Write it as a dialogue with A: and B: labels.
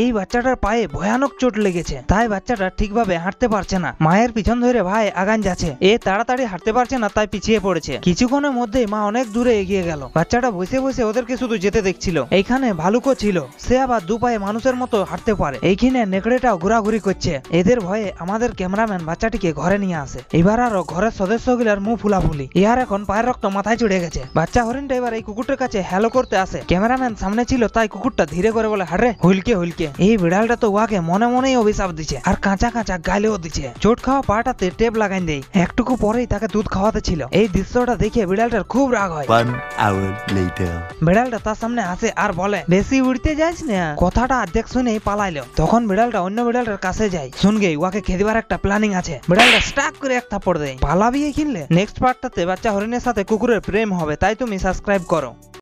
A: এই বাচ্চাটার পায়ে ভয়ানক চোট লেগেছে তাই বাচ্চাটা ঠিকভাবে হাঁটতে পারছে না মায়ের পিছন ধরে ভাই আগান যাচ্ছে এ তাড়াতাড়ি হাঁটতে পারছে না তাই পিছিয়ে পড়েছে কিছুক্ষণের মধ্যে মা অনেক দূরে এগিয়ে গেল বাচ্চাটা বসে বসে ওদেরকে শুধু যেতে দেখছিল এখানে ভালুকও ছিল সে আবার দু পায়ে মানুষের মতো হাঁটতে পারে এইখানে নেকড়েটাও ঘোরাঘুরি করছে এদের ভয়ে আমাদের ক্যামেরাম্যান বাচ্চাটিকে ঘরে নিয়ে আসে এবার আরো ঘরের সদস্য গুলার মুখ ফুলাফুলি ইহার এখন পায়ের রক্ত মাথায় চড়ে গেছে বাচ্চা হরিণটা এবার এই কুকুরটার কাছে হ্যালো করতে আসে ক্যামেরাম্যান সামনে ছিল তাই কুকুরটা ধীরে করে বলে হারে হুলকে হুলকে দিকে এই বিড়ালটা তো উহাকে মনে মনেই অভিশাপ দিছে আর কাঁচা কাঁচা গালেও দিছে চোট খাওয়া পাটাতে টেপ লাগাই দেয় একটুকু পরেই তাকে দুধ খাওয়াতে ছিল এই দৃশ্যটা দেখে বিড়ালটার খুব রাগ হয় বিড়ালটা তার সামনে আসে আর বলে বেশি উড়তে যাস না কথাটা অর্ধেক শুনেই পালাইলো তখন বিড়ালটা অন্য বিড়ালটার কাছে যায় শুনগে উহাকে খেদিবার একটা প্ল্যানিং আছে বিড়ালটা স্টাক করে এক থাপড় দেয় পালাবি কিনলে নেক্সট পার্টটাতে বাচ্চা হরিণের সাথে কুকুরের প্রেম হবে তাই তুমি সাবস্ক্রাইব করো